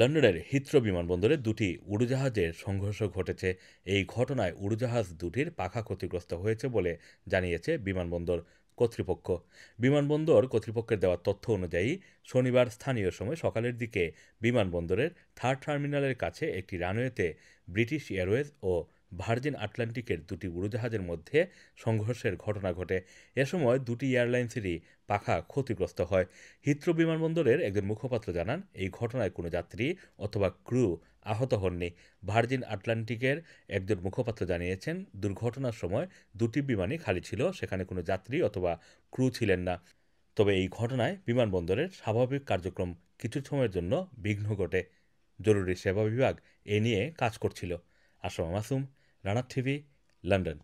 লন্ডনের হিথ্রো বিমানবন্দরে দুটি উড়োজাহাজের সংঘর্ষ ঘটেছে এই ঘটনায় উড়োজাহাজ দুটির পাখা ক্ষতিগ্রস্ত হয়েছে বলে জানিয়েছে বিমানবন্দর কর্তৃপক্ষ বিমানবন্দর কর্তৃপক্ষের দেওয়া তথ্য অনুযায়ী শনিবার স্থানীয় সময় সকালের দিকে বিমানবন্দরের থার্ড টার্মিনালের কাছে একটি রানওয়েতে ব্রিটিশ এয়ারওয়েজ ও ভার্জিন আটলান্টিকের দুটি উড়োজাহাজের মধ্যে সংঘর্ষের ঘটনা ঘটে এ সময় দুটি এয়ারলাইন্সেরই পাখা ক্ষতিগ্রস্ত হয় হিত্র বিমানবন্দরের একজন মুখপাত্র জানান এই ঘটনায় কোনো যাত্রী অথবা ক্রু আহত হননি ভার্জিন আটলান্টিকের একজন মুখপাত্র জানিয়েছেন দুর্ঘটনার সময় দুটি বিমানই খালি ছিল সেখানে কোনো যাত্রী অথবা ক্রু ছিলেন না তবে এই ঘটনায় বিমানবন্দরের স্বাভাবিক কার্যক্রম কিছু সময়ের জন্য বিঘ্ন ঘটে জরুরি সেবা বিভাগ এ নিয়ে কাজ করছিল আসম মাসুম राणा थिवे लंदन